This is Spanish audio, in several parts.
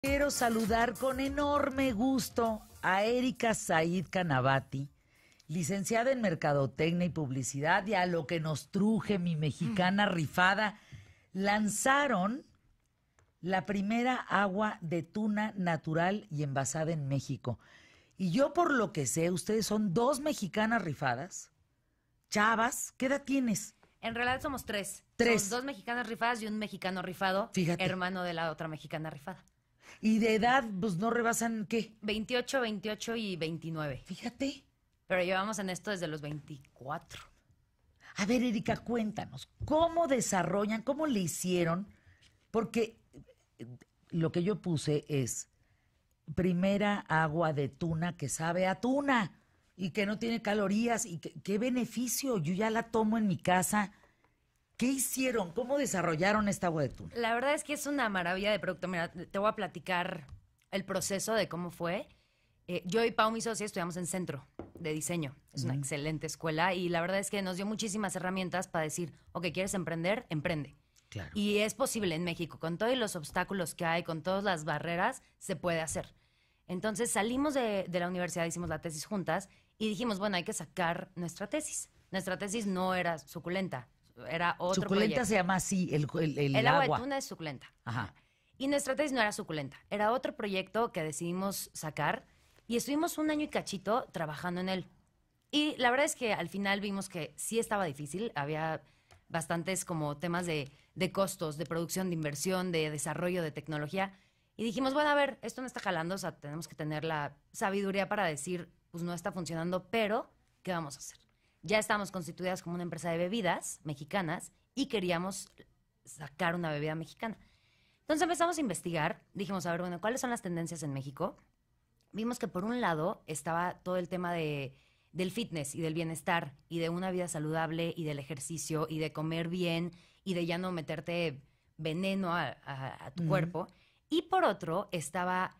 Quiero saludar con enorme gusto a Erika Said Canavati, licenciada en Mercadotecnia y Publicidad, y a lo que nos truje mi mexicana mm. rifada, lanzaron la primera agua de tuna natural y envasada en México. Y yo por lo que sé, ustedes son dos mexicanas rifadas. Chavas, ¿qué edad tienes? En realidad somos tres. Tres. dos mexicanas rifadas y un mexicano rifado, hermano de la otra mexicana rifada. Y de edad, pues no rebasan qué. 28, 28 y 29. Fíjate. Pero llevamos en esto desde los 24. A ver, Erika, cuéntanos, ¿cómo desarrollan, cómo le hicieron? Porque eh, lo que yo puse es primera agua de tuna que sabe a tuna y que no tiene calorías y qué beneficio. Yo ya la tomo en mi casa ¿Qué hicieron? ¿Cómo desarrollaron esta agua de La verdad es que es una maravilla de producto. Mira, te voy a platicar el proceso de cómo fue. Eh, yo y Pau, mi socia, estudiamos en centro de diseño. Es una excelente escuela y la verdad es que nos dio muchísimas herramientas para decir, ok, ¿quieres emprender? Emprende. Y es posible en México, con todos los obstáculos que hay, con todas las barreras, se puede hacer. Entonces salimos de, de la universidad, hicimos la tesis juntas y dijimos, bueno, hay que sacar nuestra tesis. Nuestra tesis no era suculenta, Suculenta se llama así, el, el, el, agua. de tuna es suculenta. Ajá. Y nuestra tesis no era suculenta, era otro proyecto que decidimos sacar y estuvimos un año y cachito trabajando en él. Y la verdad es que al final vimos que sí estaba difícil, había bastantes como temas de, de costos, de producción, de inversión, de desarrollo, de tecnología. Y dijimos, bueno, a ver, esto no está jalando, o sea, tenemos que tener la sabiduría para decir, pues no está funcionando, pero, ¿qué vamos a hacer? ya estábamos constituidas como una empresa de bebidas mexicanas y queríamos sacar una bebida mexicana. Entonces empezamos a investigar, dijimos, a ver, bueno, ¿cuáles son las tendencias en México? Vimos que por un lado estaba todo el tema de, del fitness y del bienestar y de una vida saludable y del ejercicio y de comer bien y de ya no meterte veneno a, tu cuerpo. Y por otro estaba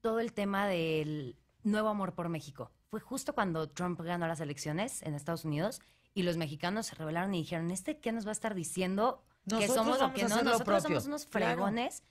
todo el tema del nuevo amor por México fue justo cuando Trump ganó las elecciones en Estados Unidos y los mexicanos se rebelaron y dijeron, ¿este qué nos va a estar diciendo que somos o que no? somos unos fregones.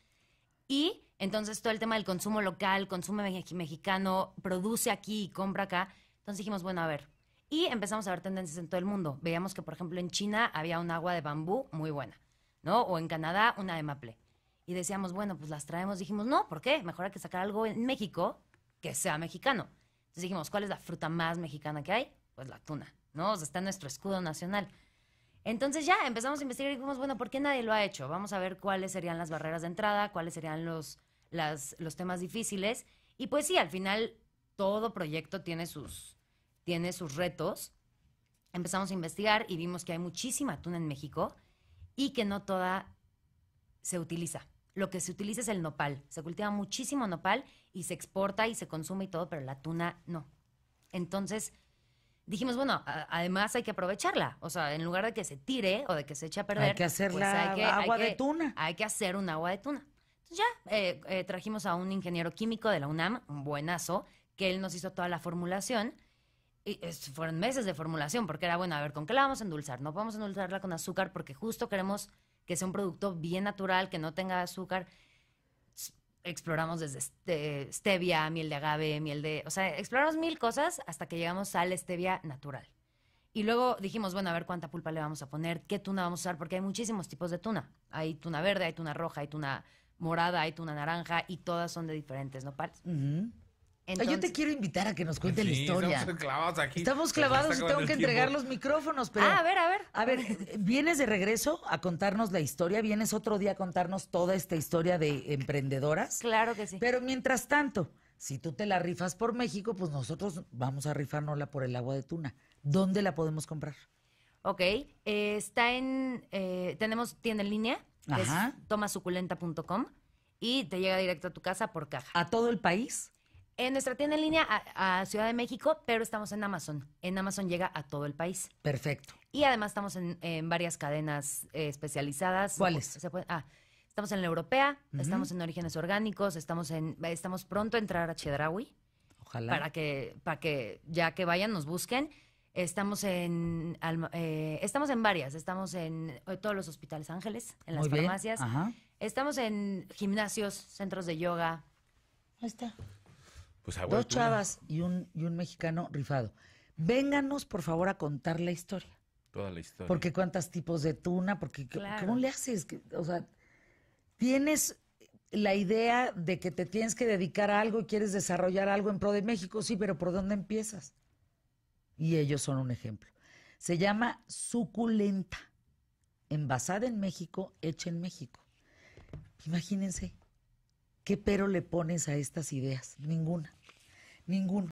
Y entonces todo el tema del consumo local, consume mexicano, produce aquí y compra acá. Entonces dijimos, bueno, a ver. Y empezamos a ver tendencias en todo el mundo. Veíamos que, por ejemplo, en China había un agua de bambú muy buena, ¿no? O en Canadá una de maple. Y decíamos, bueno, pues las traemos. Dijimos, no, ¿por qué? Mejor hay que sacar algo en México que sea mexicano. Entonces dijimos, ¿cuál es la fruta más mexicana que hay? Pues la tuna, ¿no? O sea, está en nuestro escudo nacional. Entonces ya empezamos a investigar y dijimos, bueno, ¿por qué nadie lo ha hecho? Vamos a ver cuáles serían las barreras de entrada, cuáles serían los, los temas difíciles. Y pues sí, al final todo proyecto tiene sus, tiene sus retos. Empezamos a investigar y vimos que hay muchísima tuna en México y que no toda se utiliza lo que se utiliza es el nopal. Se cultiva muchísimo nopal y se exporta y se consume y todo, pero la tuna no. Entonces dijimos, bueno, además hay que aprovecharla. O sea, en lugar de que se tire o de que se eche a perder. Hay que hacer pues agua de tuna. Hay que hacer un agua de tuna. Entonces ya eh, eh, trajimos a un ingeniero químico de la UNAM, un buenazo, que él nos hizo toda la formulación. Y fueron meses de formulación, porque era, bueno, a ver, ¿con qué la vamos a endulzar? No podemos endulzarla con azúcar porque justo queremos que sea un producto bien natural, que no tenga azúcar. Exploramos desde este, stevia, miel de agave, miel de... O sea, exploramos mil cosas hasta que llegamos al stevia natural. Y luego dijimos, bueno, a ver cuánta pulpa le vamos a poner, qué tuna vamos a usar, porque hay muchísimos tipos de tuna. Hay tuna verde, hay tuna roja, hay tuna morada, hay tuna naranja y todas son de diferentes nopales. Uh Ah, yo te quiero invitar a que nos cuente la historia. Estamos clavados aquí. Estamos clavados y tengo que entregar los micrófonos, pero. Ah, a ver, a ver. A ver, vienes de regreso a contarnos la historia, vienes otro día a contarnos toda esta historia de emprendedoras. Claro que sí. Pero mientras tanto, si tú te la rifas por México, pues nosotros vamos a rifárnosla por el agua de tuna. ¿Dónde la podemos comprar? Ok, eh, está en. Eh, tenemos tienda en línea, Ajá. tomasuculenta.com y te llega directo a tu casa por caja. ¿A todo el país? en nuestra tienda en línea a, Ciudad de México, pero estamos en Amazon. En Amazon llega a todo el país. Perfecto. Y además estamos en, varias cadenas eh, especializadas. ¿Cuáles? Ah, estamos en la europea, estamos en Orígenes Orgánicos, estamos en estamos pronto a entrar a Chedraui. Ojalá. Para que para que ya que vayan nos busquen. Estamos en eh, estamos en varias, estamos en eh, todos los hospitales Ángeles, en las farmacias. Estamos en gimnasios, centros de yoga. Ahí está. Pues, Dos chavas y un, y un mexicano rifado. Vénganos, por favor, a contar la historia. Toda la historia. Porque cuántas tipos de tuna, porque ¿cómo le haces? O sea, tienes la idea de que te tienes que dedicar a algo y quieres desarrollar algo en pro de México, sí, pero ¿por dónde empiezas? Y ellos son un ejemplo. Se llama suculenta, envasada en México, hecha en México. Imagínense, ¿Qué pero le pones a estas ideas? Ninguna, ninguna.